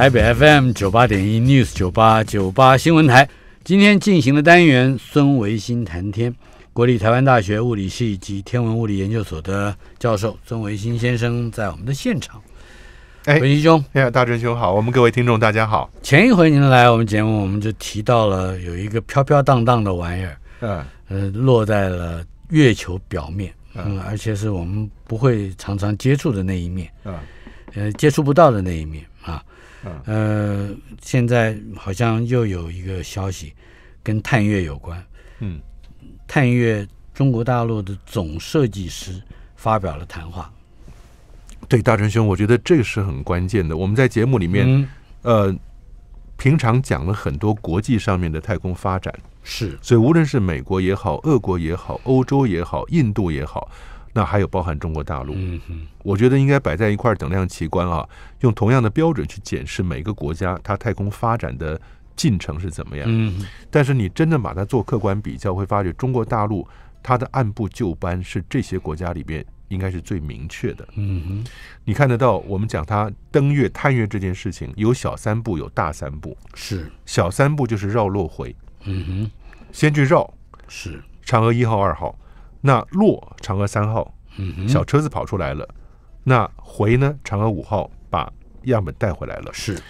台北 FM 九八点一 News 九八九八新闻台，今天进行的单元《孙维新谈天》，国立台湾大学物理系及天文物理研究所的教授孙维新先生在我们的现场。哎，文新兄，哎呀，大哲兄好！我们各位听众大家好。前一回您来我们节目，我们就提到了有一个飘飘荡荡的玩意儿，嗯，呃，落在了月球表面，嗯，而且是我们不会常常接触的那一面，嗯，呃，接触不到的那一面啊。呃，现在好像又有一个消息跟探月有关。嗯，探月中国大陆的总设计师发表了谈话。对，大成兄，我觉得这个是很关键的。我们在节目里面，呃，平常讲了很多国际上面的太空发展，是。所以无论是美国也好，俄国也好，欧洲也好，印度也好。那还有包含中国大陆，我觉得应该摆在一块等量齐观啊，用同样的标准去检视每个国家它太空发展的进程是怎么样。嗯，但是你真正把它做客观比较，会发觉中国大陆它的按部就班是这些国家里边应该是最明确的。嗯哼，你看得到，我们讲它登月探月这件事情，有小三步，有大三步。是小三步就是绕落回。嗯哼，先去绕，是嫦娥一号、二号。那落嫦娥三号，小车子跑出来了。那回呢，嫦娥五号把样本带回来了。是，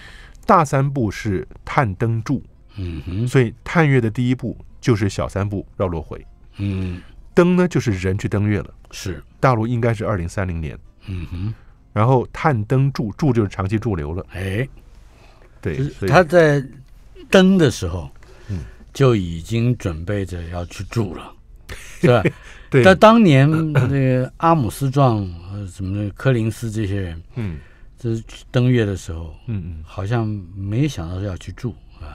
大三步是探灯柱，嗯哼。所以探月的第一步就是小三步绕落回，嗯。灯呢就是人去登月了，是。大陆应该是二零三零年，嗯哼。然后探灯柱柱就是长期驻留了，哎，对。他在登的时候，嗯，就已经准备着要去住了，是吧？对，但当年那个阿姆斯壮呃，什么科林斯这些人，嗯，这登月的时候，嗯嗯，好像没想到要去住啊，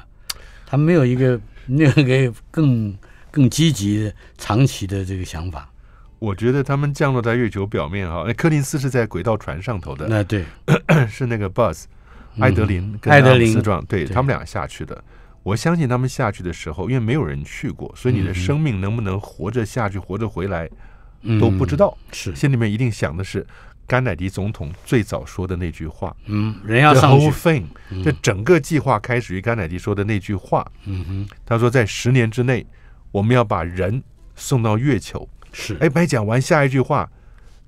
他没有一个那个更更积极、长期的这个想法。我觉得他们降落在月球表面啊，科林斯是在轨道船上头的，那对，是那个 Buzz，艾德林、艾德林、阿姆斯壮，对他们俩下去的。我相信他们下去的时候，因为没有人去过，所以你的生命能不能活着下去、活着回来都不知道。是心里面一定想的是，甘乃迪总统最早说的那句话：嗯，人要上去。这整个计划开始于甘乃迪说的那句话。嗯哼，他说在十年之内，我们要把人送到月球。是哎，白讲完下一句话，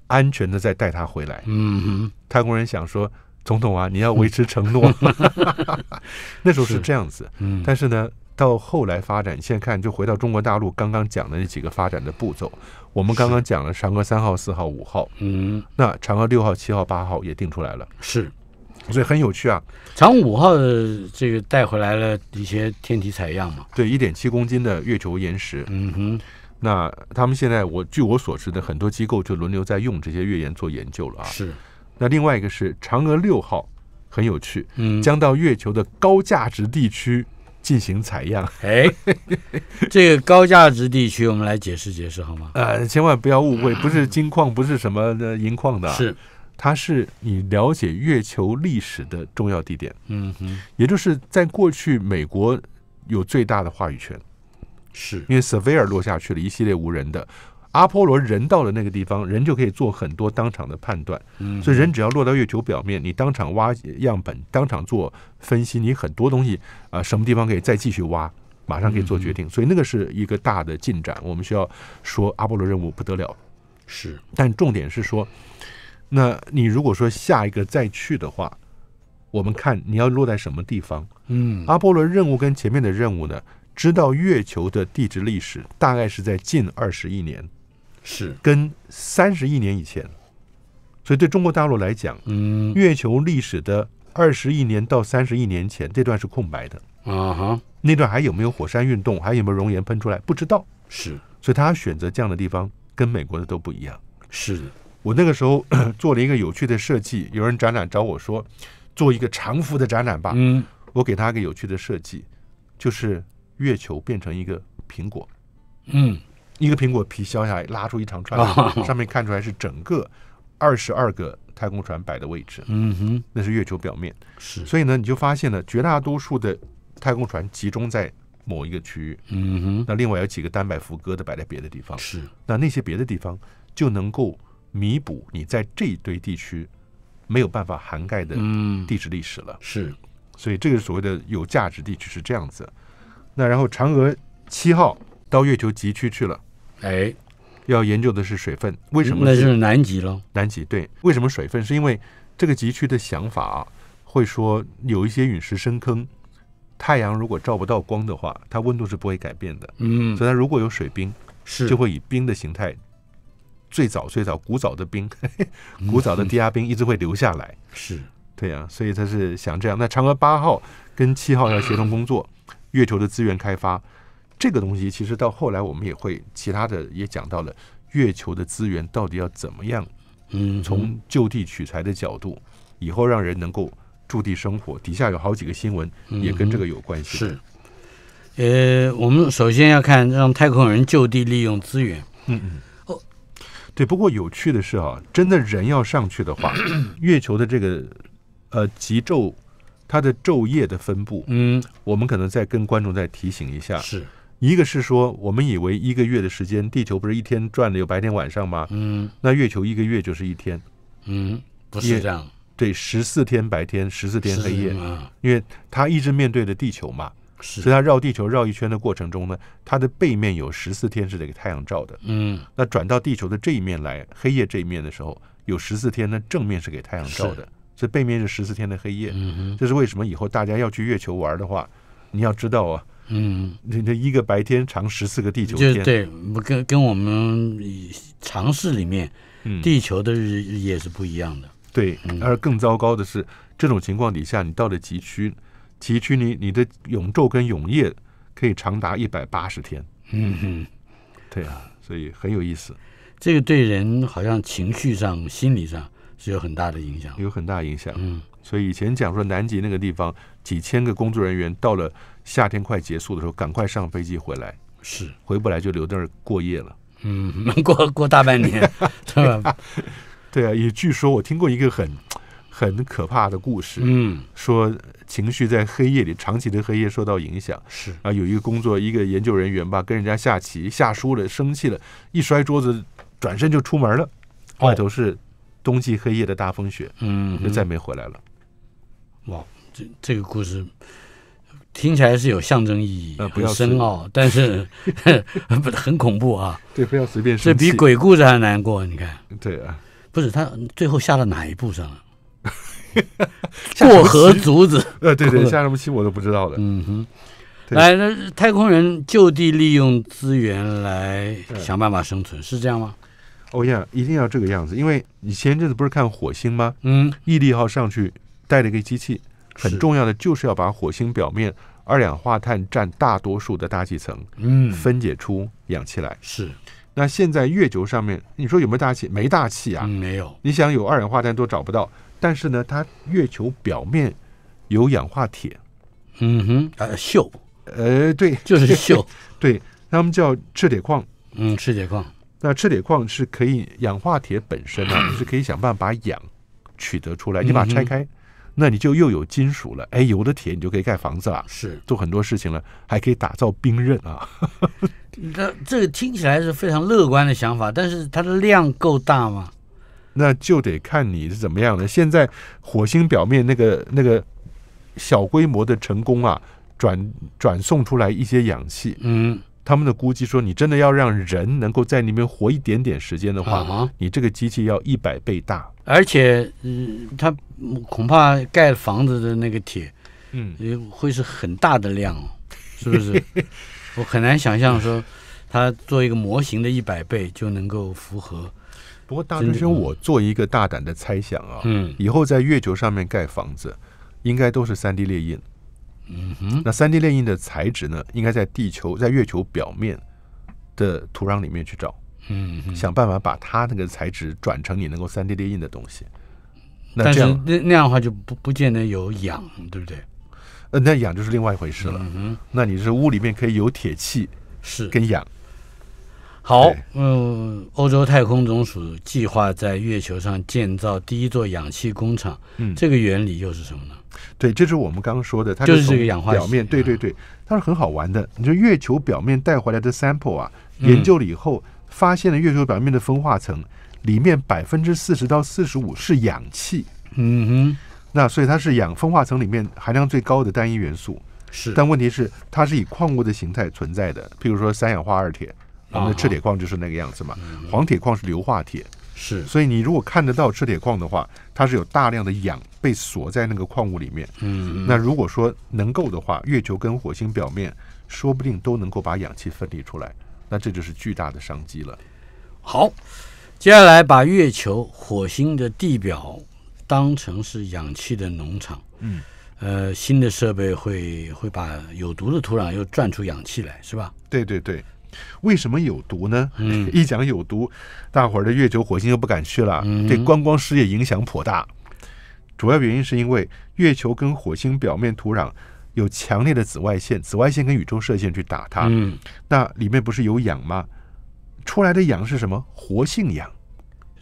安全的再带他回来。嗯哼，太空人想说。总统啊，你要维持承诺，那时候是这样子。嗯，但是呢，到后来发展，现在看就回到中国大陆刚刚讲的那几个发展的步骤。我们刚刚讲了嫦娥三号、四号、五号，嗯，那嫦娥六号、七号、八号也定出来了。是，所以很有趣啊。嫦五号的这个带回来了一些天体采样嘛？对，一点七公斤的月球岩石。嗯哼。那他们现在，我据我所知的很多机构就轮流在用这些月岩做研究了啊。是。那另外一个是嫦娥六号，很有趣，嗯，将到月球的高价值地区进行采样。哎，这个高价值地区，我们来解释解释好吗？呃，千万不要误会，不是金矿，不是什么的银矿的，是它是你了解月球历史的重要地点。嗯哼，也就是在过去美国有最大的话语权，是因为 Survey 落下去了一系列无人的。阿波罗人到了那个地方，人就可以做很多当场的判断。嗯，所以人只要落到月球表面，你当场挖样本，当场做分析，你很多东西啊，什么地方可以再继续挖，马上可以做决定。所以那个是一个大的进展。我们需要说阿波罗任务不得了。是，但重点是说，那你如果说下一个再去的话，我们看你要落在什么地方。嗯，阿波罗任务跟前面的任务呢，知道月球的地质历史大概是在近二十亿年。是跟三十亿年以前，所以对中国大陆来讲，嗯，月球历史的二十亿年到三十亿年前这段是空白的啊哈，那段还有没有火山运动，还有没有熔岩喷出来，不知道。是，所以他选择这样的地方跟美国的都不一样。是我那个时候 做了一个有趣的设计，有人展览找我说做一个长幅的展览吧，嗯，我给他一个有趣的设计，就是月球变成一个苹果，嗯。一个苹果皮削下来，拉出一长串，上面看出来是整个二十二个太空船摆的位置。嗯哼，那是月球表面。是，所以呢，你就发现了绝大多数的太空船集中在某一个区域。嗯哼，那另外有几个单摆幅搁的摆在别的地方。是，那那些别的地方就能够弥补你在这一堆地区没有办法涵盖的地质历史了。是，所以这个所谓的有价值地区是这样子。那然后嫦娥七号到月球极区去了。哎，要研究的是水分，为什么？那就是南极喽。南极对，为什么水分？是因为这个极区的想法啊，会说，有一些陨石深坑，太阳如果照不到光的话，它温度是不会改变的。嗯，所以它如果有水冰，是就会以冰的形态，最早最早古早的冰，古早的低压冰一直会留下来。是对啊，所以他是想这样。那嫦娥八号跟七号要协同工作，月球的资源开发。这个东西其实到后来我们也会其他的也讲到了月球的资源到底要怎么样，嗯，从就地取材的角度，以后让人能够驻地生活。底下有好几个新闻也跟这个有关系。是，呃，我们首先要看让太空人就地利用资源。嗯嗯。哦，对。不过有趣的是啊，真的人要上去的话，月球的这个呃极昼，它的昼夜的分布，嗯，我们可能再跟观众再提醒一下。是。一个是说，我们以为一个月的时间，地球不是一天转的有白天晚上吗？嗯，那月球一个月就是一天。嗯，不是这样。对，十四天白天，十四天黑夜，因为它一直面对着地球嘛，所以它绕地球绕一圈的过程中呢，它的背面有十四天是得给太阳照的。嗯，那转到地球的这一面来，黑夜这一面的时候，有十四天呢正面是给太阳照的，所以背面是十四天的黑夜。嗯哼，这是为什么以后大家要去月球玩的话，你要知道啊。嗯，那那一个白天长十四个地球天，就对，跟跟我们尝试里面，地球的日夜是不一样的。对，而更糟糕的是，这种情况底下，你到了极区，极区你你的永昼跟永夜可以长达一百八十天。嗯，对啊，所以很有意思。这个对人好像情绪上、心理上是有很大的影响，有很大影响。嗯，所以以前讲说南极那个地方。几千个工作人员到了夏天快结束的时候，赶快上飞机回来。是，回不来就留在那儿过夜了。嗯，能过过大半年。对 啊，对啊。也据说我听过一个很很可怕的故事。嗯。说情绪在黑夜里，长期的黑夜受到影响。是啊，有一个工作，一个研究人员吧，跟人家下棋，下输了，生气了，一摔桌子，转身就出门了。外头是冬季黑夜的大风雪。嗯。就再没回来了。哇。这这个故事听起来是有象征意义，呃、要深奥，但是 很恐怖啊！对，不要随便。这比鬼故事还难过，你看。对啊，不是他最后下到哪一步上了？过河卒子。呃，对对，下什么棋我都不知道的。嗯哼，来，那太空人就地利用资源来想办法生存，是这样吗？哦呀，一定要这个样子，因为你前阵子不是看火星吗？嗯，毅力号上去带了一个机器。很重要的就是要把火星表面二氧化碳占大多数的大气层，嗯，分解出氧气来。是。那现在月球上面，你说有没有大气？没大气啊，没有。你想有二氧化碳都找不到，但是呢，它月球表面有氧化铁。嗯哼，呃，锈，呃，对，就是锈，对，他们叫赤铁矿。嗯，赤铁矿。那赤铁矿是可以氧化铁本身啊，是可以想办法把氧取得出来，你把它拆开。那你就又有金属了，哎，有的铁你就可以盖房子了，是做很多事情了，还可以打造兵刃啊。那 这个听起来是非常乐观的想法，但是它的量够大吗？那就得看你是怎么样的。现在火星表面那个那个小规模的成功啊，转转送出来一些氧气，嗯。他们的估计说，你真的要让人能够在那边活一点点时间的话，你这个机器要一百倍大，而且，嗯，他恐怕盖房子的那个铁，嗯，会是很大的量，是不是？我很难想象说，它做一个模型的一百倍就能够符合。不过，大学生，我做一个大胆的猜想啊，嗯，以后在月球上面盖房子，应该都是三 d 列印。嗯哼，那 3D 列印的材质呢？应该在地球、在月球表面的土壤里面去找，嗯，想办法把它那个材质转成你能够 3D 列印的东西。那这样，那那样的话就不不见得有氧，对不对？呃，那氧就是另外一回事了。嗯那你是屋里面可以有铁器，是跟氧。好，嗯，欧洲太空总署计划在月球上建造第一座氧气工厂。嗯，这个原理又是什么呢？对，就是我们刚刚说的，它就是化表面对对对，它是很好玩的。你说月球表面带回来的 sample 啊，研究了以后，发现了月球表面的风化层里面百分之四十到四十五是氧气。嗯哼，那所以它是氧风化层里面含量最高的单一元素。是，但问题是它是以矿物的形态存在的，譬如说三氧化二铁。我们的赤铁矿就是那个样子嘛，黄铁矿是硫化铁，是，所以你如果看得到赤铁矿的话，它是有大量的氧被锁在那个矿物里面，嗯，那如果说能够的话，月球跟火星表面说不定都能够把氧气分离出来，那这就是巨大的商机了。好，接下来把月球、火星的地表当成是氧气的农场，嗯，呃，新的设备会会把有毒的土壤又转出氧气来，是吧？对对对。为什么有毒呢？一讲有毒，大伙儿的月球、火星就不敢去了，对观光事业影响颇大。主要原因是因为月球跟火星表面土壤有强烈的紫外线，紫外线跟宇宙射线去打它，那里面不是有氧吗？出来的氧是什么？活性氧。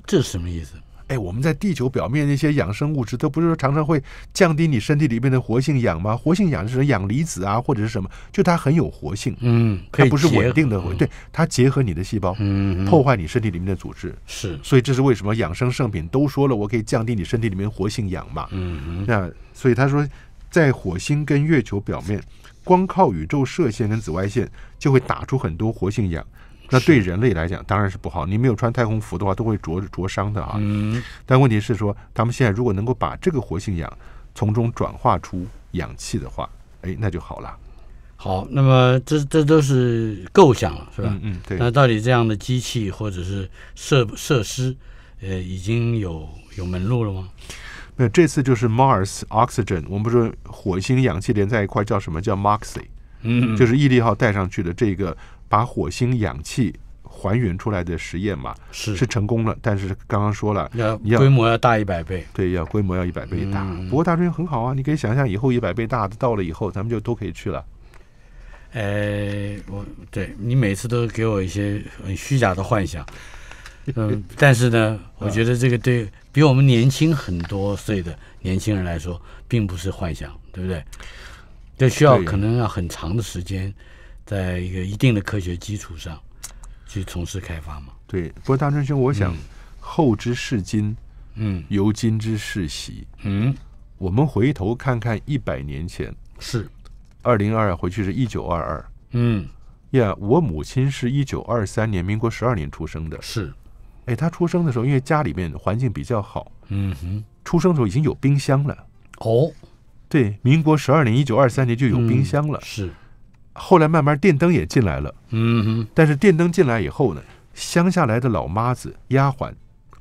这是什么意思？哎，我们在地球表面那些养生物质，都不是说常常会降低你身体里面的活性氧吗？活性氧什是氧离子啊，或者是什么，就它很有活性，嗯，它不是稳定的，对，它结合你的细胞，嗯，破坏你身体里面的组织，是，所以这是为什么养生圣品都说了，我可以降低你身体里面活性氧嘛，嗯，那所以他说，在火星跟月球表面，光靠宇宙射线跟紫外线就会打出很多活性氧。那对人类来讲当然是不好，你没有穿太空服的话都会灼灼伤的啊。但问题是说，他们现在如果能够把这个活性氧从中转化出氧气的话，哎，那就好了。好，那么这这都是构想了，是吧？嗯嗯。那到底这样的机器或者是设设施，呃，已经有有门路了吗？那这次就是 Mars Oxygen，我们不是火星氧气连在一块叫什么叫 Moxi，嗯，就是毅力号带上去的这个。把火星氧气还原出来的实验嘛，是是成功了，但是刚刚说了，要规模要大一百倍，对，要规模要一百倍大。不过大一很好啊，你可以想象以后一百倍大的到了以后，咱们就都可以去了。呃，我对你每次都给我一些很虚假的幻想，嗯，但是呢，我觉得这个对比我们年轻很多岁的年轻人来说，并不是幻想，对不对？这需要可能要很长的时间。在一个一定的科学基础上去从事开发嘛？对。不过，大春兄，我想后知是今，嗯，由今之世袭，嗯。我们回头看看一百年前是二零二二，回去是一九二二，嗯。呀，我母亲是一九二三年，民国十二年出生的。是。哎，她出生的时候，因为家里面环境比较好，嗯哼，出生的时候已经有冰箱了。哦。对，民国十二年，一九二三年就有冰箱了。是。后来慢慢电灯也进来了，嗯哼。但是电灯进来以后呢，乡下来的老妈子、丫鬟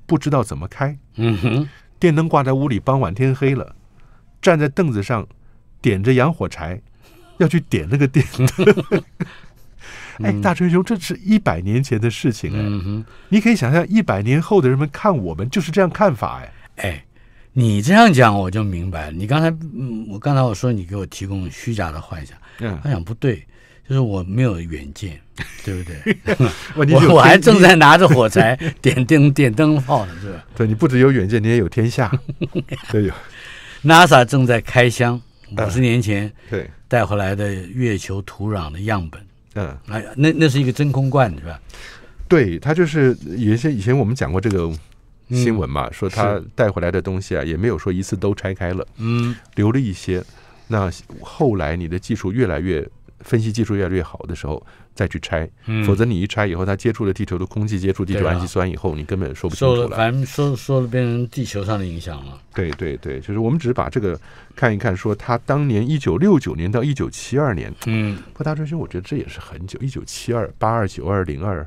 不知道怎么开，嗯哼。电灯挂在屋里，傍晚天黑了，站在凳子上点着洋火柴，要去点那个电灯。哎，大春兄，这是一百年前的事情哎，嗯你可以想象一百年后的人们看我们就是这样看法哎，哎。你这样讲我就明白了。你刚才，嗯，我刚才我说你给我提供虚假的幻想，嗯，他讲不对，就是我没有远见，对不对？我我还正在拿着火柴 点灯，点灯泡呢，是吧？对，你不只有远见，你也有天下。对，有 NASA 正在开箱五十年前对带回来的月球土壤的样本。嗯，那那那是一个真空罐，是吧？对，它就是原先以前我们讲过这个。新闻嘛，说他带回来的东西啊，也没有说一次都拆开了，嗯，留了一些。那后来你的技术越来越，分析技术越来越好的时候再去拆，否则你一拆以后，它接触了地球的空气，接触地球氨基酸以后，你根本说不清楚了。反正说说变成地球上的影响了。对对对，就是我们只是把这个看一看，说他当年一九六九年到一九七二年，嗯，不大追寻，我觉得这也是很久，一九七二八二九二零二，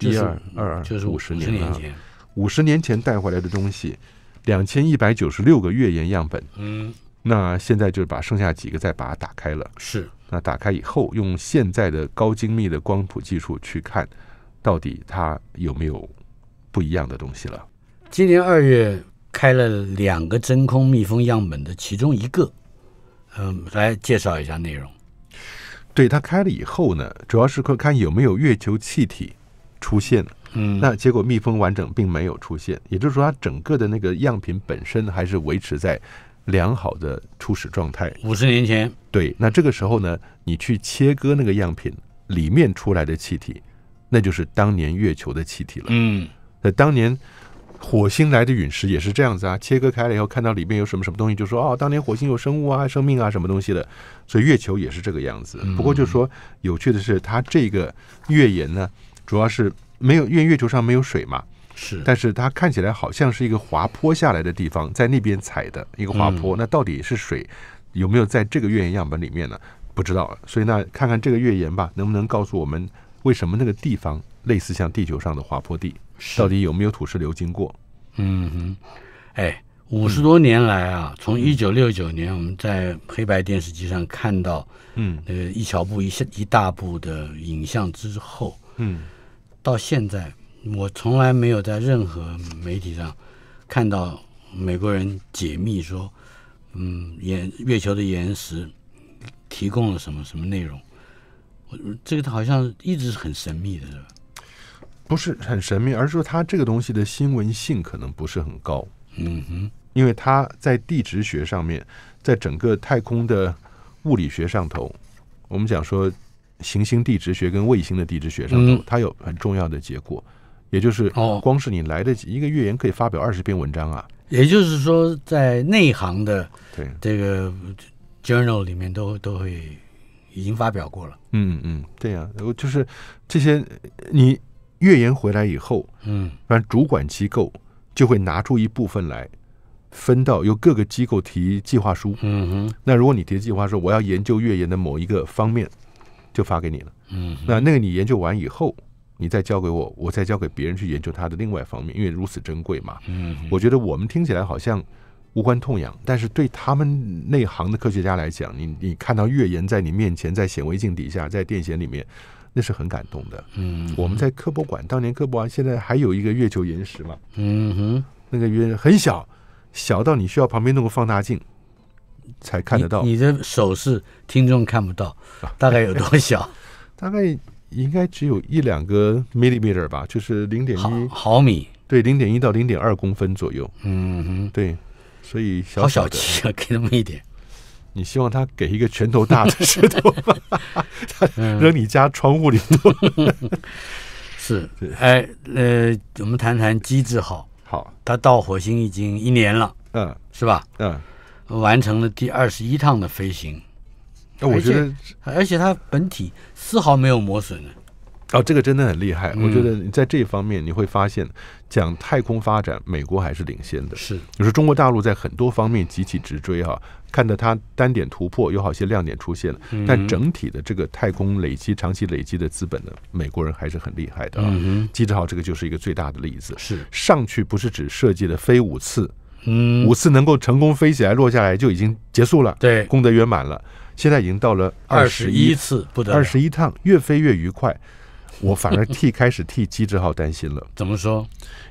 一二二二就是五十年了。五十年前带回来的东西，两千一百九十六个月岩样本。嗯，那现在就是把剩下几个再把它打开了。是，那打开以后，用现在的高精密的光谱技术去看，到底它有没有不一样的东西了。今年二月开了两个真空密封样本的其中一个，嗯，来介绍一下内容。对，它开了以后呢，主要是看有没有月球气体出现。嗯，那结果密封完整并没有出现，也就是说，它整个的那个样品本身还是维持在良好的初始状态。五十年前，对。那这个时候呢，你去切割那个样品里面出来的气体，那就是当年月球的气体了。嗯，那当年火星来的陨石也是这样子啊，切割开了以后看到里面有什么什么东西，就说哦，当年火星有生物啊、生命啊、什么东西的，所以月球也是这个样子。不过就说有趣的是，它这个月岩呢，主要是。没有，因为月球上没有水嘛。是，但是它看起来好像是一个滑坡下来的地方，在那边采的一个滑坡，那到底是水有没有在这个月岩样本里面呢？不知道。所以那看看这个月岩吧，能不能告诉我们为什么那个地方类似像地球上的滑坡地，到底有没有土石流经过？嗯哼，哎，五十多年来啊，从一九六九年我们在黑白电视机上看到，嗯，呃，一小步一下一大步的影像之后，嗯。到现在，我从来没有在任何媒体上看到美国人解密说，嗯，岩月球的岩石提供了什么什么内容。我这个好像一直是很神秘的，是吧？不是很神秘，而是说它这个东西的新闻性可能不是很高。嗯哼，因为它在地质学上面，在整个太空的物理学上头，我们讲说。行星地质学跟卫星的地质学上，头，它有很重要的结果，也就是哦，光是你来得及一个月岩可以发表二十篇文章啊，也就是说，在内行的对这个 journal 里面都都会已经发表过了，嗯嗯，对啊，就是这些你月岩回来以后，嗯，反正主管机构就会拿出一部分来分到由各个机构提计划书，嗯哼，那如果你提计划说我要研究月岩的某一个方面。就发给你了，嗯，那那个你研究完以后，你再交给我，我再交给别人去研究它的另外方面，因为如此珍贵嘛。嗯，我觉得我们听起来好像无关痛痒，但是对他们内行的科学家来讲，你你看到月岩在你面前，在显微镜底下，在电线里面，那是很感动的。嗯，我们在科博馆，当年科博馆现在还有一个月球岩石嘛？嗯哼，那个月很小，小到你需要旁边弄个放大镜。才看得到你的手势听众看不到，大概有多小？大概应该只有一两个 millimeter 吧，就是零点一毫米，对，零点一到零点二公分左右。嗯，对，所以小小气啊，给那么一点。你希望他给一个拳头大的石头 扔你家窗户里头是，哎呃，我们谈谈机制，好，好，他到火星已经一年了，嗯，是吧？嗯。完成了第二十一趟的飞行，那我觉得，而且它本体丝毫没有磨损。呢。哦，这个真的很厉害。我觉得，在这方面，你会发现，讲太空发展，美国还是领先的。是，就是中国大陆在很多方面急起直追哈，看到它单点突破有好些亮点出现了，但整体的这个太空累积、长期累积的资本呢，美国人还是很厉害的。啊。嗯机智号这个就是一个最大的例子。是，上去不是只设计了飞五次。嗯，五次能够成功飞起来、落下来就已经结束了，对，功德圆满了。现在已经到了二十一次，不得二十一趟，越飞越愉快。我反而替开始替机智号担心了。怎么说？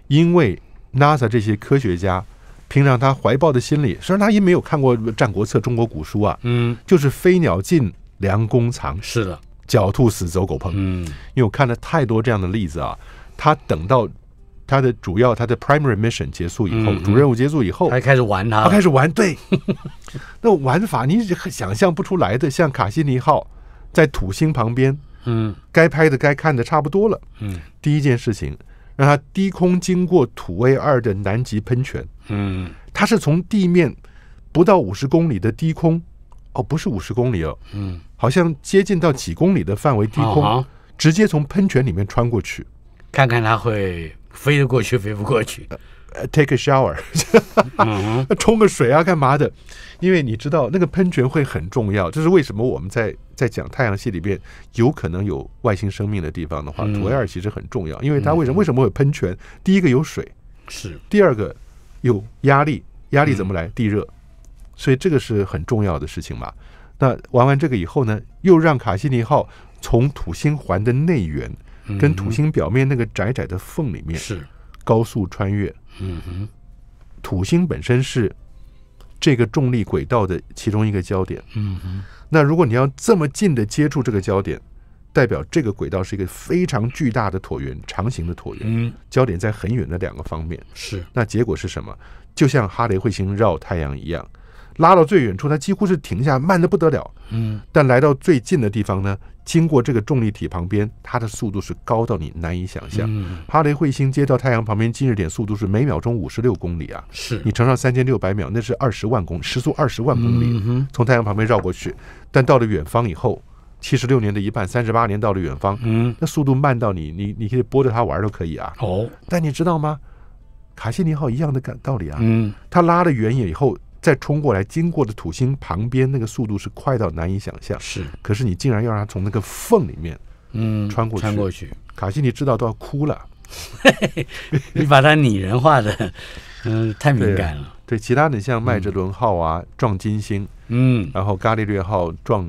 因为 NASA 这些科学家，平常他怀抱的心理，虽然他也没有看过《战国策》中国古书啊，嗯，就是“飞鸟尽，良弓藏”，是的，“狡兔死，走狗烹”。嗯，因为我看了太多这样的例子啊，他等到。他的主要，他的 primary mission 结束以后，主任务结束以后，他开始玩他，他开始玩，对。那玩法你想象不出来的，像卡西尼号在土星旁边，嗯，该拍的、该看的差不多了，嗯，第一件事情让他低空经过土卫二的南极喷泉，嗯，它是从地面不到五十公里的低空，哦，不是五十公里哦，嗯，好像接近到几公里的范围低空，直接从喷泉里面穿过去，看看它会。飞得过去，飞不过去。Take a shower，冲个水啊，干嘛的？因为你知道，那个喷泉会很重要。这是为什么我们在在讲太阳系里边有可能有外星生命的地方的话，土卫二其实很重要，因为它为什么为什么会喷泉？第一个有水，是；第二个有压力，压力怎么来？地热。所以这个是很重要的事情嘛。那玩完这个以后呢，又让卡西尼号从土星环的内缘。跟土星表面那个窄窄的缝里面是高速穿越。嗯哼，土星本身是这个重力轨道的其中一个焦点。嗯哼，那如果你要这么近的接触这个焦点，代表这个轨道是一个非常巨大的椭圆长形的椭圆。嗯，焦点在很远的两个方面。是，那结果是什么？就像哈雷彗星绕太阳一样。拉到最远处，它几乎是停下，慢的不得了。嗯。但来到最近的地方呢，经过这个重力体旁边，它的速度是高到你难以想象。哈雷彗星接到太阳旁边近日点速度是每秒钟五十六公里啊！是。你乘上三千六百秒，那是二十万公里，时速二十万公里，从太阳旁边绕过去。但到了远方以后，七十六年的一半，三十八年到了远方，嗯，那速度慢到你，你你可以拨着它玩都可以啊。哦。但你知道吗？卡西尼号一样的感道理啊。嗯。它拉了远以后。再冲过来，经过的土星旁边，那个速度是快到难以想象。是，可是你竟然要让它从那个缝里面，嗯，穿过去。穿过去，卡西尼知道都要哭了。你把它拟人化的，嗯，太敏感了。对，其他的像麦哲伦号啊撞金星，嗯，然后伽利略号撞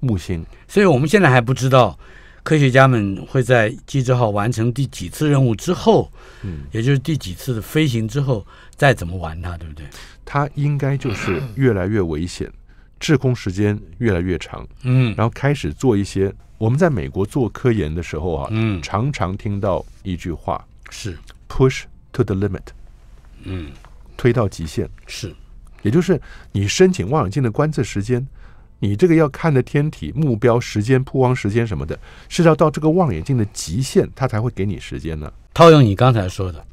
木星，所以我们现在还不知道。科学家们会在“机智号”完成第几次任务之后，嗯，也就是第几次飞行之后，再怎么玩它，对不对？它应该就是越来越危险，滞空时间越来越长，嗯，然后开始做一些。我们在美国做科研的时候啊，嗯，常常听到一句话是 “push to the limit”，嗯，推到极限是，也就是你申请望远镜的观测时间。你这个要看的天体目标时间、曝光时间什么的，是要到这个望远镜的极限，它才会给你时间呢。套用你刚才说的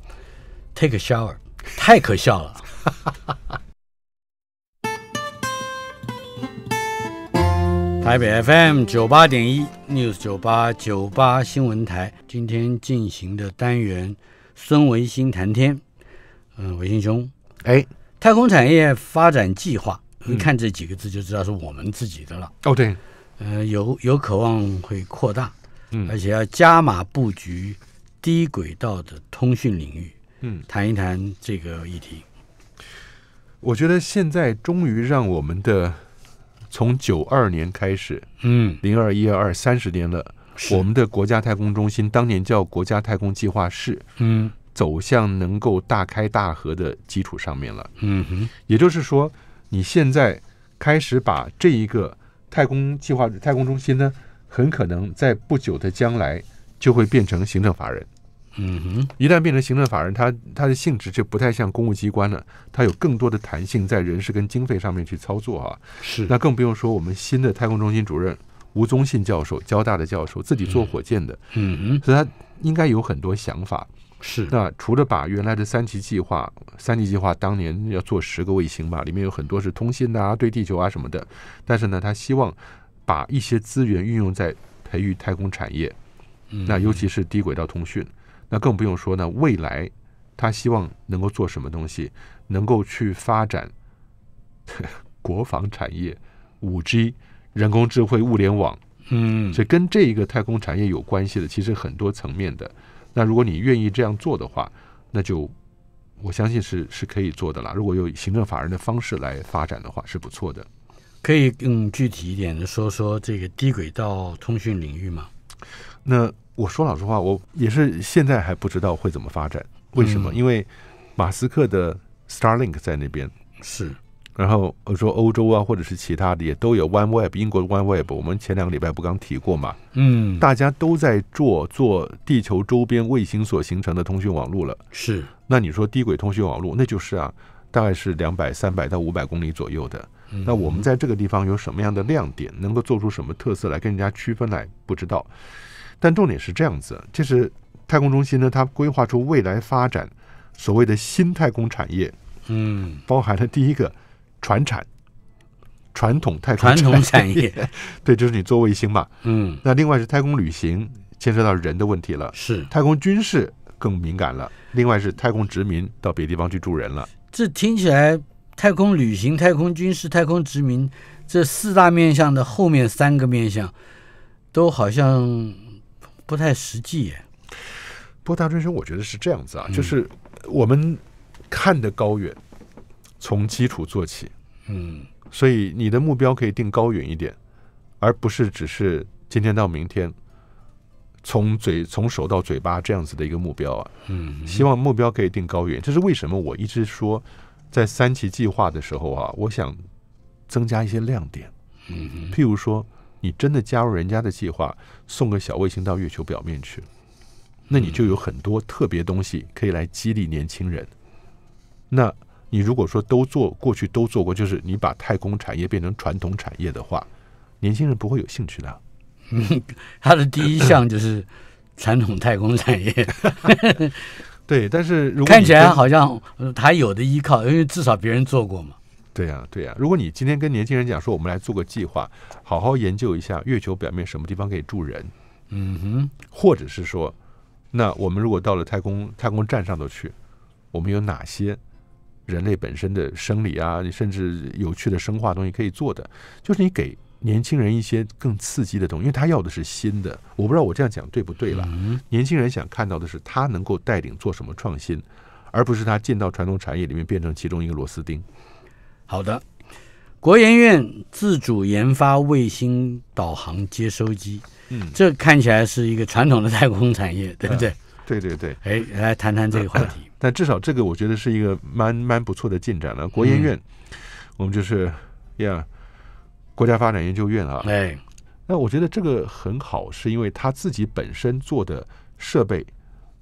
，“take a shower”，太可笑了。台北 FM 九八点一，News 九八九八新闻台，今天进行的单元《孙维新谈天》。嗯，维新兄，哎，太空产业发展计划。你看这几个字就知道是我们自己的了。哦，对，呃，有有渴望会扩大，嗯，而且要加码布局低轨道的通讯领域，嗯，谈一谈这个议题。我觉得现在终于让我们的从九二年开始，嗯，零二一二二三十年了，我们的国家太空中心当年叫国家太空计划室，嗯，走向能够大开大合的基础上面了，嗯哼，也就是说。你现在开始把这一个太空计划太空中心呢，很可能在不久的将来就会变成行政法人。嗯哼，一旦变成行政法人，它它的性质就不太像公务机关了，它有更多的弹性在人事跟经费上面去操作啊。是，那更不用说我们新的太空中心主任吴宗信教授，交大的教授，自己做火箭的。嗯哼，所以他应该有很多想法。是，那除了把原来的三级计划、三级计划当年要做十个卫星吧，里面有很多是通信啊、对地球啊什么的，但是呢，他希望把一些资源运用在培育太空产业。那尤其是低轨道通讯，那更不用说呢。未来他希望能够做什么东西，能够去发展 国防产业、五 G、人工智能、物联网。嗯，所以跟这一个太空产业有关系的，其实很多层面的。那如果你愿意这样做的话，那就我相信是是可以做的啦。如果有行政法人的方式来发展的话，是不错的。可以更具体一点的说说这个低轨道通讯领域吗？那我说老实话，我也是现在还不知道会怎么发展。为什么？因为马斯克的 Starlink 在那边是。然后我说欧洲啊，或者是其他的也都有 OneWeb，英国 OneWeb，我们前两个礼拜不刚提过嘛？嗯，大家都在做做地球周边卫星所形成的通讯网络了。是，那你说低轨通讯网络，那就是啊，大概是两百、三百到五百公里左右的。那我们在这个地方有什么样的亮点，能够做出什么特色来跟人家区分来？不知道。但重点是这样子，就是太空中心呢，它规划出未来发展所谓的新太空产业，嗯，包含了第一个。船产、传统太空产业，对，就是你做卫星嘛。嗯，那另外是太空旅行，牵涉到人的问题了。是太空军事更敏感了。另外是太空殖民，到别地方去住人了。这听起来，太空旅行、太空军事、太空殖民这四大面相的后面三个面相，都好像不太实际。不大专生，我觉得是这样子啊，就是我们看得高远。从基础做起，嗯，所以你的目标可以定高远一点，而不是只是今天到明天，从嘴从手到嘴巴这样子的一个目标啊，嗯，希望目标可以定高远。这是为什么我一直说，在三期计划的时候啊，我想增加一些亮点，嗯，譬如说你真的加入人家的计划，送个小卫星到月球表面去，那你就有很多特别东西可以来激励年轻人，那。你如果说都做过去都做过，就是你把太空产业变成传统产业的话，年轻人不会有兴趣的。他的第一项就是传统太空产业，对。但是看起来好像他有的依靠，因为至少别人做过嘛。对呀，对呀。如果你今天跟年轻人讲说，我们来做个计划，好好研究一下月球表面什么地方可以住人。嗯哼，或者是说，那我们如果到了太空太空站上头去，我们有哪些？人类本身的生理啊，甚至有趣的生化东西可以做的，就是你给年轻人一些更刺激的东西，因为他要的是新的。我不知道我这样讲对不对了。年轻人想看到的是他能够带领做什么创新，而不是他进到传统产业里面变成其中一个螺丝钉。好的，国研院自主研发卫星导航接收机，嗯，这看起来是一个传统的太空产业，对不对？对对对。哎，来谈谈这个话题。但至少这个我觉得是一个蛮蛮不错的进展了。国研院，我们就是呀，国家发展研究院啊。对。那我觉得这个很好，是因为他自己本身做的设备，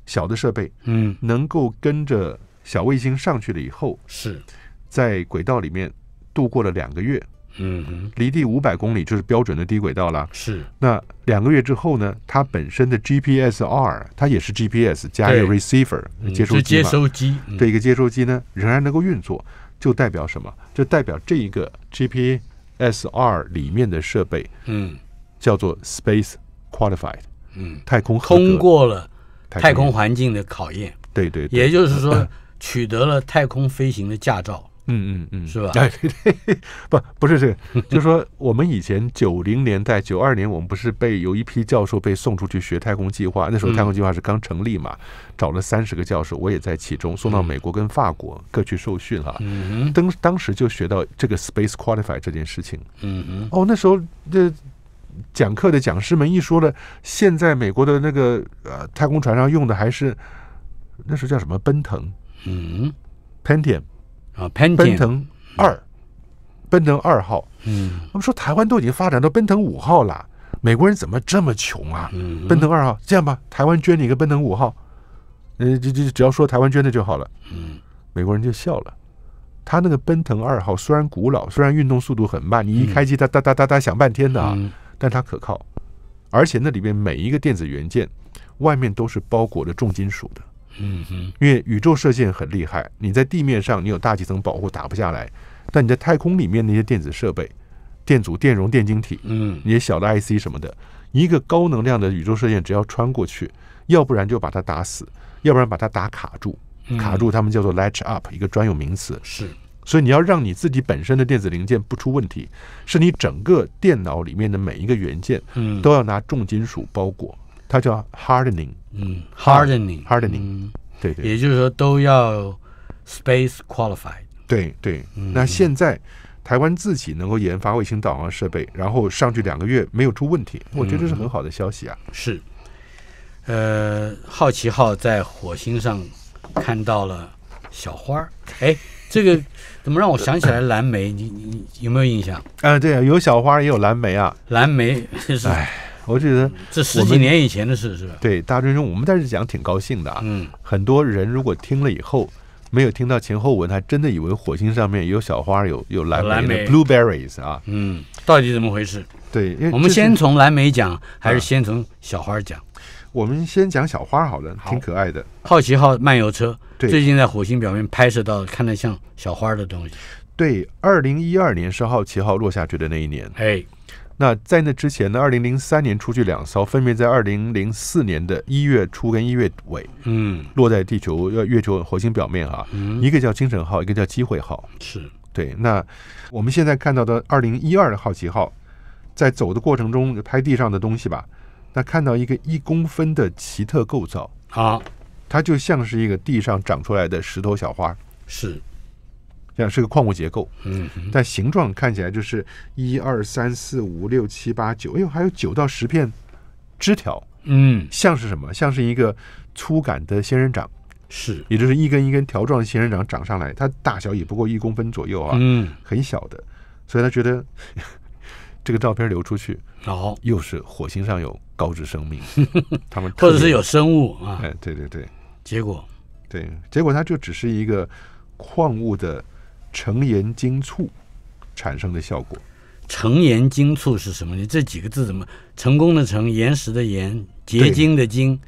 小的设备，嗯，能够跟着小卫星上去了以后，是，在轨道里面度过了两个月。嗯，离地五百公里就是标准的低轨道了。是。那两个月之后呢？它本身的 GPSR，它也是 GPS 加一个 receiver 接收机。接收机。这一个接收机呢，仍然能够运作，就代表什么？就代表这一个 GPSR 里面的设备，嗯，叫做 Space Qualified，嗯，太空通过了太空环境的考验。对对。也就是说，取得了太空飞行的驾照。嗯嗯嗯，是吧？哎，对 对，不不是这个，就说我们以前九零年代、九二年，我们不是被有一批教授被送出去学太空计划？那时候太空计划是刚成立嘛，找了三十个教授，我也在其中，送到美国跟法国各去受训哈。当当时就学到这个 space qualify 这件事情。嗯嗯。哦，那时候这讲课的讲师们一说了，现在美国的那个呃太空船上用的还是那时候叫什么奔腾？嗯，Pentium。啊，奔腾二，奔腾二号。嗯，我们说台湾都已经发展到奔腾五号了，美国人怎么这么穷啊？嗯，奔腾二号，这样吧，台湾捐你一个奔腾五号，呃，就就只要说台湾捐的就好了。嗯，美国人就笑了。他那个奔腾二号虽然古老，虽然运动速度很慢，你一开机哒哒哒哒哒响半天的啊，但它可靠，而且那里边每一个电子元件外面都是包裹着重金属的。嗯哼，因为宇宙射线很厉害，你在地面上你有大气层保护打不下来，但你在太空里面那些电子设备，电阻、电容、电晶体，嗯，那些小的 IC 什么的，一个高能量的宇宙射线只要穿过去，要不然就把它打死，要不然把它打卡住，卡住，他们叫做 Latch Up 一个专有名词。是，所以你要让你自己本身的电子零件不出问题，是你整个电脑里面的每一个元件，嗯，都要拿重金属包裹。它叫 hardening，嗯，hardening，hardening，对，也就是说都要 space qualified，对对。那现在台湾自己能够研发卫星导航设备，然后上去两个月没有出问题，我觉得是很好的消息啊。是，呃，好奇号在火星上看到了小花儿，哎，这个怎么让我想起来蓝莓？你你有没有印象？啊，对啊，有小花也有蓝莓啊，蓝莓，哎。我觉得这十几年以前的事是吧？对，大军兄，我们在这讲挺高兴的啊。嗯，很多人如果听了以后，没有听到前后文，还真的以为火星上面有小花，有有蓝莓、blueberries 啊。嗯，到底怎么回事？对，我们先从蓝莓讲，还是先从小花讲？我们先讲小花，好的，挺可爱的。好奇号漫游车最近在火星表面拍摄到，看着像小花的东西。对，二零一二年是好奇号落下去的那一年。哎，那在那之前呢？二零零三年出去两艘，分别在二零零四年的一月初跟一月尾，嗯，落在地球、月月球、火星表面啊。一个叫“精神号”，一个叫“机会号”。是，对。那我们现在看到的二零一二的“好奇号”，在走的过程中拍地上的东西吧，那看到一个一公分的奇特构造，啊，它就像是一个地上长出来的石头小花，是。像是个矿物结构，嗯，但形状看起来就是一二三四五六七八九，哎呦，还有九到十片枝条，嗯，像是什么？像是一个粗杆的仙人掌，是，也就是一根一根条状的仙人掌长上来，它大小也不过一公分左右啊，嗯，很小的，所以他觉得 这个照片流出去，哦，又是火星上有高质生命，他们或者是有生物啊，哎，对对对，结果，对，结果它就只是一个矿物的。成岩精醋产生的效果，成岩精醋是什么呢？这几个字怎么成功的成岩石的岩结晶的晶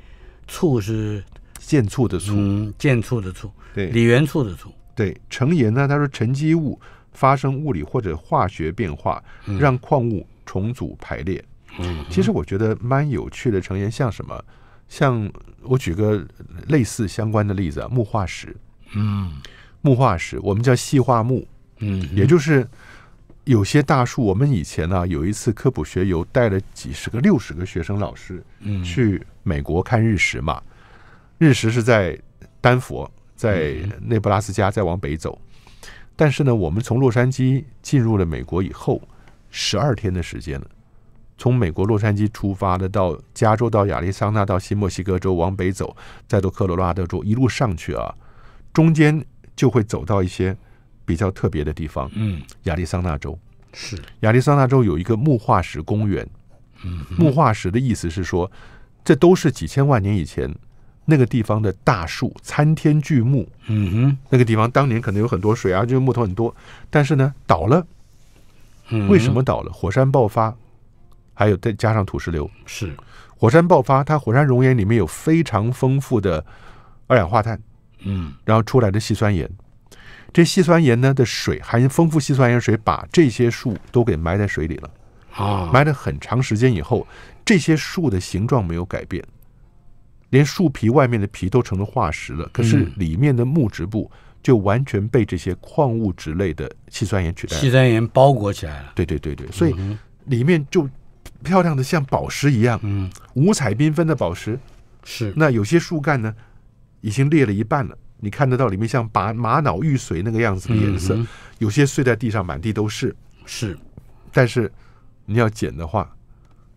醋是建醋的醋。建醋的醋，对李元醋的醋，对成岩呢？他说沉积物发生物理或者化学变化，让矿物重组排列。嗯，其实我觉得蛮有趣的成岩像什么？像我举个类似相关的例子啊，木化石。嗯。木化石，我们叫细化木，嗯，也就是有些大树。我们以前呢，有一次科普学游，带了几十个、六十个学生老师，嗯，去美国看日食嘛。日食是在丹佛，在内布拉斯加再往北走，但是呢，我们从洛杉矶进入了美国以后，十二天的时间了。从美国洛杉矶出发的，到加州，到亚利桑那，到新墨西哥州往北走，再到科罗拉多州一路上去啊，中间。就会走到一些比较特别的地方，嗯，亚利桑那州是。亚利桑那州有一个木化石公园，嗯，木化石的意思是说，这都是几千万年以前那个地方的大树，参天巨木，嗯哼，那个地方当年可能有很多水啊，就是木头很多，但是呢，倒了，嗯，为什么倒了？火山爆发，还有再加上土石流，是火山爆发，它火山熔岩里面有非常丰富的二氧化碳。嗯，然后出来的细酸盐，这细酸盐呢的水含丰富细酸盐水，把这些树都给埋在水里了。啊，埋了很长时间以后，这些树的形状没有改变，连树皮外面的皮都成了化石了。可是里面的木质部就完全被这些矿物质类的细酸盐取代，细酸盐包裹起来了。对对对对，所以里面就漂亮的像宝石一样，嗯，五彩缤纷的宝石。是，那有些树干呢？已经裂了一半了，你看得到里面像玛玛瑙玉髓那个样子的颜色，有些碎在地上，满地都是。是，但是你要捡的话，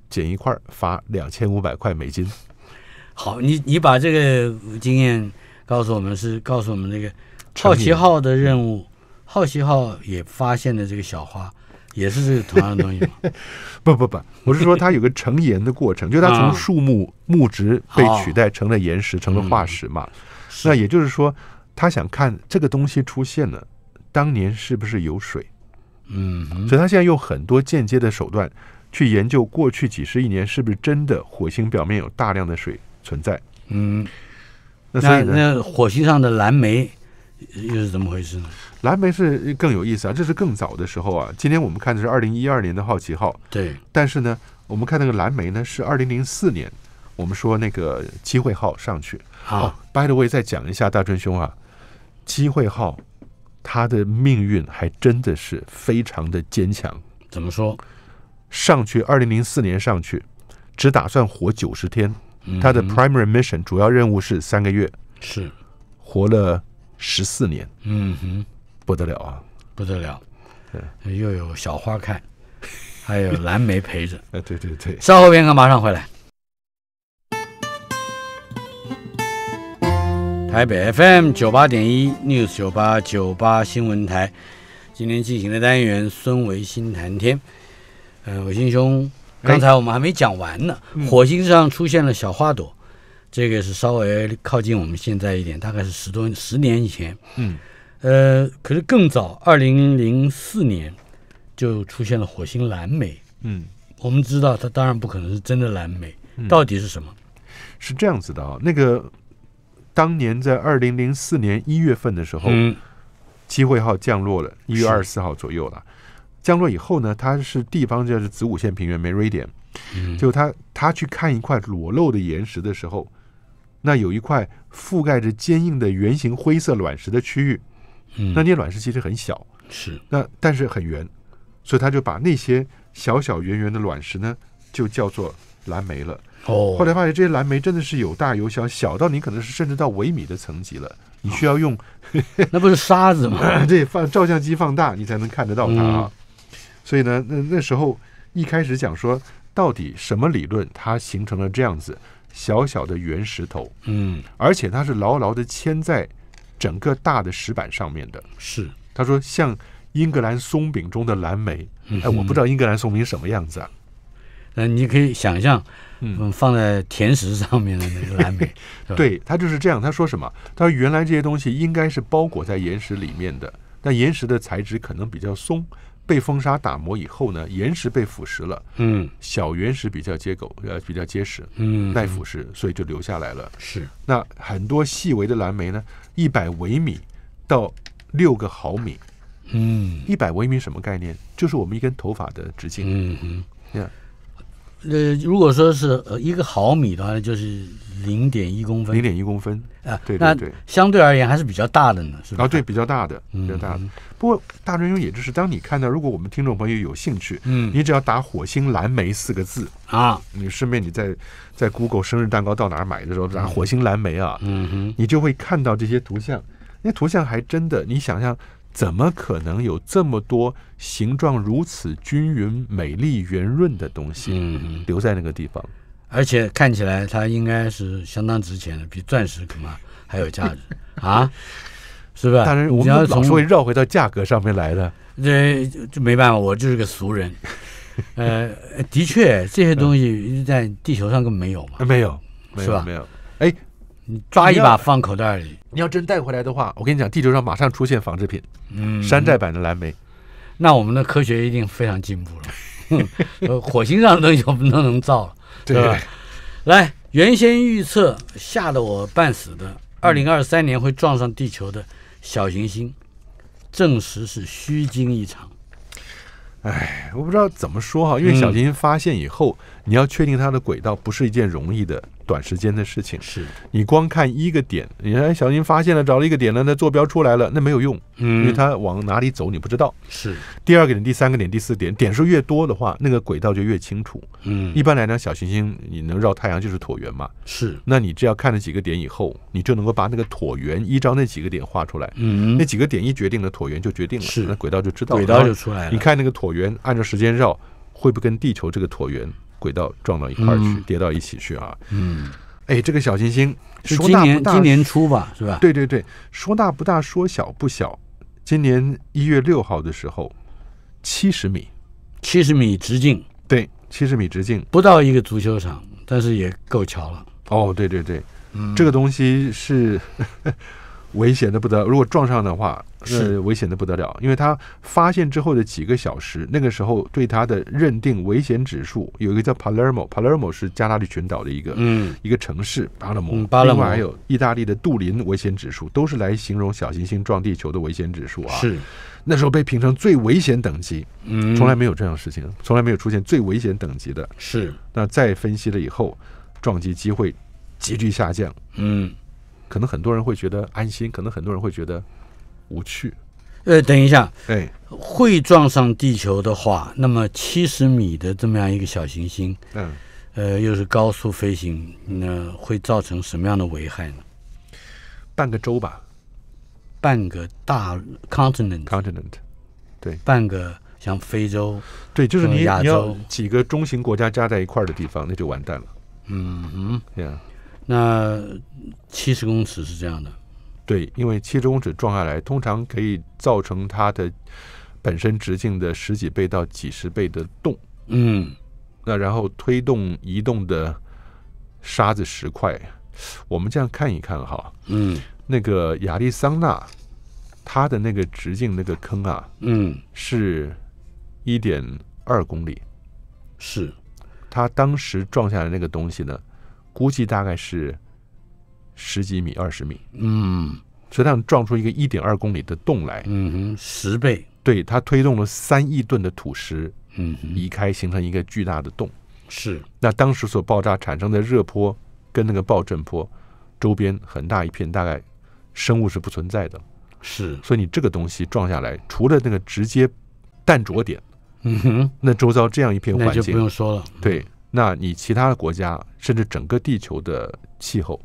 捡一块罚两千五百块美金。好，你你把这个经验告诉我们，是告诉我们这个好奇号的任务，好奇号也发现了这个小花。也是同样的东西，不不不，我是说它有个成岩的过程，就它从树木木植被取代成了岩石，成了化石嘛。那也就是说，他想看这个东西出现了，当年是不是有水？嗯，所以他现在用很多间接的手段去研究过去几十亿年是不是真的火星表面有大量的水存在。嗯，那那火星上的蓝莓。又是怎么回事呢？蓝莓是更有意思啊，这是更早的时候啊。今天我们看的是二零一二年的好奇号，对。但是呢，我们看那个蓝莓呢，是二零零四年，我们说那个机会号上去。好，by the way，再讲一下大春兄啊，机会号它的命运还真的是非常的坚强。怎么说？上去二零零四年上去，只打算活九十天，它的 primary mission 主要任务是三个月，是活了。十四年，嗯哼，不得了啊，不得了，又有小花看，还有蓝莓陪着，哎，对对对。稍后片刻，马上回来。台北 FM 九八点一，News 九八九八新闻台，今天进行的单元《孙维新谈天》。嗯，我新兄，刚才我们还没讲完呢，火星上出现了小花朵。这个是稍微靠近我们现在一点，大概是十多十年以前。嗯，呃，可是更早，二零零四年就出现了火星蓝莓。嗯，我们知道它当然不可能是真的蓝莓，到底是什么？是这样子的啊，那个当年在二零零四年一月份的时候，机会号降落了，一月二十四号左右了。降落以后呢，它是地方就是子午线平原没瑞典，就他他去看一块裸露的岩石的时候。那有一块覆盖着坚硬的圆形灰色卵石的区域，那些卵石其实很小，是那但是很圆，所以他就把那些小小圆圆的卵石呢就叫做蓝莓了。哦，后来发现这些蓝莓真的是有大有小，小到你可能是甚至到微米的层级了，你需要用 那不是沙子吗？对，放照相机放大你才能看得到它啊。所以呢，那那时候一开始讲说，到底什么理论它形成了这样子？小小的圆石头，嗯，而且它是牢牢的嵌在整个大的石板上面的。是，他说像英格兰松饼中的蓝莓。哎，我不知道英格兰松饼什么样子啊？嗯，你可以想象，嗯，放在甜食上面的那个蓝莓。对，他就是这样。他说什么？他说原来这些东西应该是包裹在岩石里面的，但岩石的材质可能比较松。被风沙打磨以后呢，岩石被腐蚀了。嗯，小原石比较结构呃比较结实，嗯，耐腐蚀，所以就留下来了。是，那很多细微的蓝莓呢，一百微米到六个毫米。嗯，一百微米什么概念？就是我们一根头发的直径。嗯哼，呃，如果说是一个毫米的话，就是零点一公分。零点一公分啊，对那相对而言还是比较大的呢，是吧？啊，对，比较大的，比较大的。不过，大中兄也就是，当你看到，如果我们听众朋友有兴趣，嗯，你只要打“火星蓝莓”四个字啊，你顺便你在在 Google 生日蛋糕到哪买的时候打“火星蓝莓”啊，嗯哼，你就会看到这些图像。那图像还真的，你想象。怎么可能有这么多形状如此均匀、美丽、圆润的东西留在那个地方？而且看起来它应该是相当值钱的，比钻石恐怕还有价值 啊！是不是？但是我们要是会绕回到价格上面来的。这这没办法，我就是个俗人。呃，的确，这些东西在地球上根本没有嘛，没有，是吧？没有。抓一把放口袋里，你要真带回来的话，我跟你讲，地球上马上出现仿制品，嗯，山寨版的蓝莓，那我们的科学一定非常进步了。火星上的东西我们都能造了，对吧？来，原先预测吓得我半死的，二零二三年会撞上地球的小行星，证实是虚惊一场。哎，我不知道怎么说哈，因为小行星发现以后，你要确定它的轨道不是一件容易的。短时间的事情是，你光看一个点，你看小星发现了，找了一个点了，那坐标出来了，那没有用，因为它往哪里走你不知道。是，第二个点、第三个点、第四点，点数越多的话，那个轨道就越清楚。嗯，一般来讲，小行星你能绕太阳就是椭圆嘛。是，那你只要看了几个点以后，你就能够把那个椭圆依照那几个点画出来。嗯，那几个点一决定了椭圆就决定了，是，那轨道就知道，轨道就出来了。你看那个椭圆，按照时间绕，会不会跟地球这个椭圆？轨道撞到一块儿去，跌到一起去啊！嗯，哎，这个小行星是今年今年初吧，是吧？对对对，说大不大，说小不小。今年一月六号的时候，七十米，七十米直径，对，七十米直径，不到一个足球场，但是也够巧了。哦，对对对，这个东西是。危险的不得！如果撞上的话，是危险的不得了。因为他发现之后的几个小时，那个时候对他的认定危险指数有一个叫 Palermo，Palermo 是加拉利群岛的一个，嗯，一个城市，巴勒莫。巴勒莫，还有意大利的杜林危险指数，都是来形容小行星撞地球的危险指数啊。是那时候被评成最危险等级，嗯，从来没有这样的事情，从来没有出现最危险等级的。是那再分析了以后，撞击机会急剧下降。嗯。可能很多人会觉得安心，可能很多人会觉得无趣。呃，等一下，哎，会撞上地球的话，那么七十米的这么样一个小行星，嗯，呃，又是高速飞行，那会造成什么样的危害呢？半个州吧，半个大 continent，continent，对，半个像非洲，对，就是你亚洲，几个中型国家加在一块儿的地方，那就完蛋了。嗯嗯，对呀。那七十公尺是这样的，对，因为七十公尺撞下来，通常可以造成它的本身直径的十几倍到几十倍的洞。嗯，那然后推动移动的沙子石块，我们这样看一看哈。嗯，那个亚利桑那它的那个直径那个坑啊，嗯，是一点二公里，是它当时撞下来那个东西呢。估计大概是十几米、二十米。嗯，所以它撞出一个一点二公里的洞来。嗯哼，十倍。对，它推动了三亿吨的土石。嗯移开形成一个巨大的洞。是。那当时所爆炸产生的热波，跟那个爆震波，周边很大一片，大概生物是不存在的。是。所以你这个东西撞下来，除了那个直接弹着点，嗯哼，那周遭这样一片环境不用说了。对。那你其他的国家，甚至整个地球的气候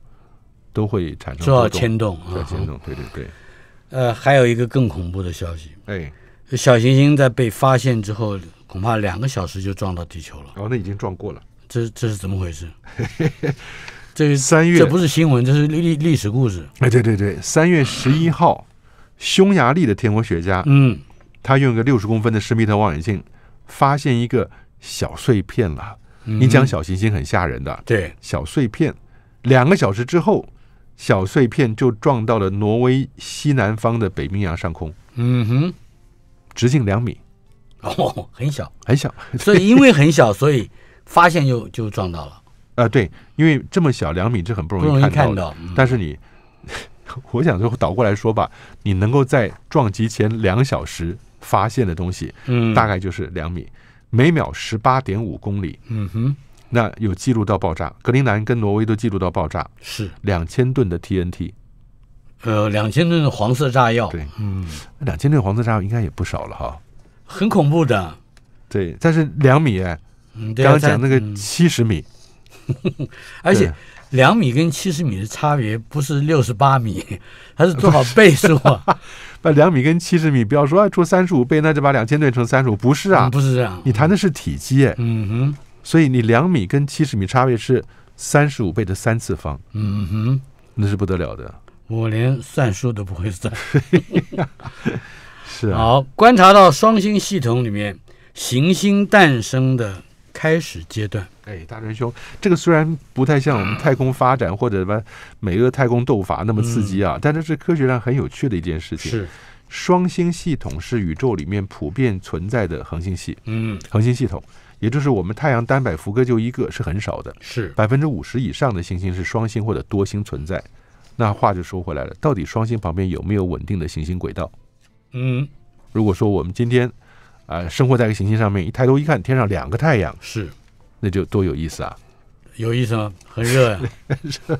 都会产生受到牵动，受到牵动，对对对。呃，还有一个更恐怖的消息，哎，小行星在被发现之后，恐怕两个小时就撞到地球了。哦，那已经撞过了，这这是怎么回事？这三月，这不是新闻，这是历历史故事。哎，对对对，三月十一号，匈牙利的天文学家，嗯，他用一个六十公分的施密特望远镜发现一个小碎片了。你讲小行星很吓人的，对，小碎片，两个小时之后，小碎片就撞到了挪威西南方的北冰洋上空。嗯哼，直径两米，哦，很小，很小，所以因为很小，所以发现就就撞到了。啊，对，因为这么小两米，这很不容易看到，但是你，我想就倒过来说吧，你能够在撞击前两小时发现的东西，嗯，大概就是两米。每秒十八点五公里，嗯哼，那有记录到爆炸，格林兰跟挪威都记录到爆炸，是两千吨的 TNT，呃，两千吨的黄色炸药，对，嗯，两千吨黄色炸药应该也不少了哈，很恐怖的，对，但是两米，刚讲那个七十米，而且两米跟七十米的差别不是六十八米，还 是多少倍数啊？啊，两米跟七十米，不要说啊，除三十五倍，那就把两千对乘三十五，不是啊，不是这样，你谈的是体积，嗯哼，所以你两米跟七十米差别是三十五倍的三次方，嗯哼，那是不得了的，我连算数都不会算 是好，观察到双星系统里面行星诞生的开始阶段。哎，大仁兄，这个虽然不太像我们太空发展或者什么美俄太空斗法那么刺激啊，但这是科学上很有趣的一件事情。是，双星系统是宇宙里面普遍存在的恒星系。嗯，恒星系统，也就是我们太阳单摆福哥就一个是很少的。是，百分之五十以上的行星是双星或者多星存在。那话就说回来了，到底双星旁边有没有稳定的行星轨道？嗯，如果说我们今天啊生活在一个行星上面，一抬头一看天上两个太阳。是。那就多有意思啊！有意思吗？很热呀。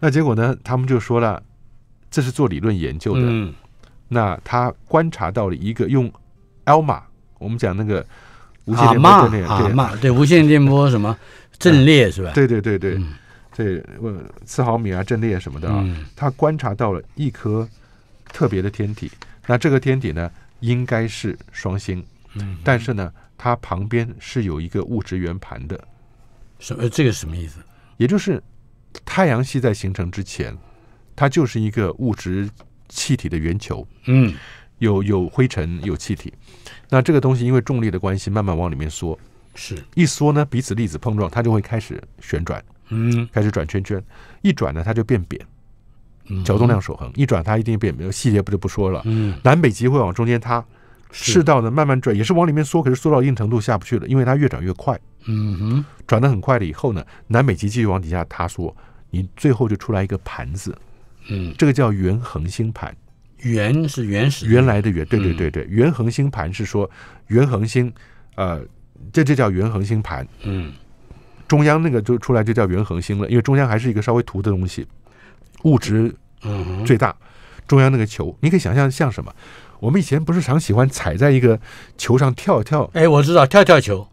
那结果呢？他们就说了，这是做理论研究的。嗯。那他观察到了一个用 LMA，我们讲那个无线电波阵列，对无线电波什么 阵列是吧？对对对对，这四毫米啊阵列什么的，啊，他观察到了一颗特别的天体。那这个天体呢，应该是双星。但是呢？它旁边是有一个物质圆盘的，什么？这个什么意思？也就是太阳系在形成之前，它就是一个物质气体的圆球，嗯，有有灰尘，有气体。那这个东西因为重力的关系，慢慢往里面缩，是一缩呢，彼此粒子碰撞，它就会开始旋转，嗯，开始转圈圈。一转呢，它就变扁，嗯，角动量守恒，一转它一定变有细节不就不说了，嗯，南北极会往中间塌。赤道呢，慢慢转，也是往里面缩，可是缩到一定程度下不去了，因为它越转越快。嗯哼，转的很快了以后呢，南北极继续往底下塌缩，你最后就出来一个盘子。嗯，这个叫原恒星盘。原是原始，原来的原，对对对对，原恒星盘是说原恒星，呃，这这叫原恒星盘。嗯，中央那个就出来就叫原恒星了，因为中央还是一个稍微凸的东西，物质嗯最大，中央那个球，你可以想象像什么？我们以前不是常喜欢踩在一个球上跳跳？哎，我知道跳跳球，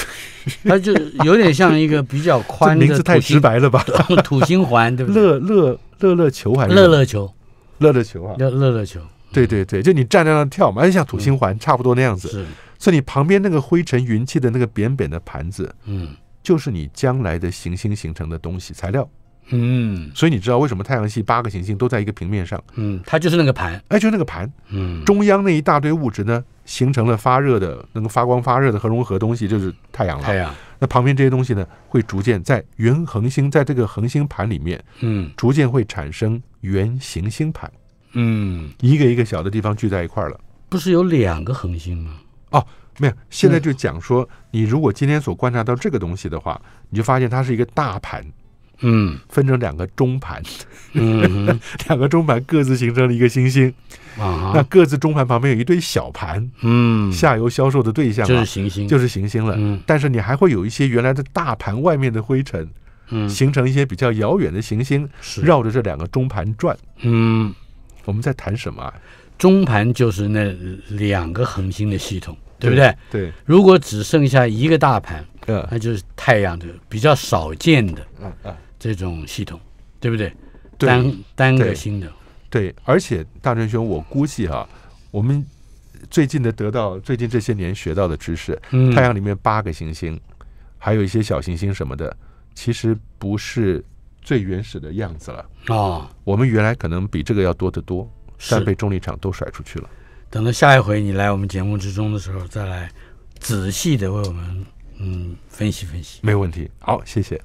它就有点像一个比较宽的名字太直白了吧？土星 环对不对？乐乐乐乐球还是？乐乐球，乐乐球啊！乐乐乐球，对对对，就你站在那跳嘛，就像土星环差不多那样子。是，所以你旁边那个灰尘云气的那个扁扁的盘子，嗯，就是你将来的行星形成的东西材料。嗯，所以你知道为什么太阳系八个行星都在一个平面上？嗯，它就是那个盘，哎，就是那个盘。嗯，中央那一大堆物质呢，形成了发热的、能够发光发热的核融合东西，就是太阳了。太阳，那旁边这些东西呢，会逐渐在原恒星在这个恒星盘里面，嗯，逐渐会产生原行星盘。嗯，一个一个小的地方聚在一块儿了。不是有两个恒星吗？哦，没有，现在就讲说，你如果今天所观察到这个东西的话，你就发现它是一个大盘。嗯，分成两个中盘，两个中盘各自形成了一个行星啊。那各自中盘旁边有一堆小盘，嗯，下游销售的对象就是行星，就是行星了。嗯，但是你还会有一些原来的大盘外面的灰尘，嗯，形成一些比较遥远的行星，绕着这两个中盘转。嗯，我们在谈什么啊？中盘就是那两个恒星的系统，对不对？对。如果只剩下一个大盘，那就是太阳的，比较少见的。嗯嗯。这种系统，对不对？单单个星的，对。而且，大成兄，我估计啊，我们最近的得到，最近这些年学到的知识，太阳里面八个行星，还有一些小行星什么的，其实不是最原始的样子了啊。我们原来可能比这个要多得多，但被重力场都甩出去了。等到下一回你来我们节目之中的时候，再来仔细的为我们嗯分析分析。没有问题，好，谢谢。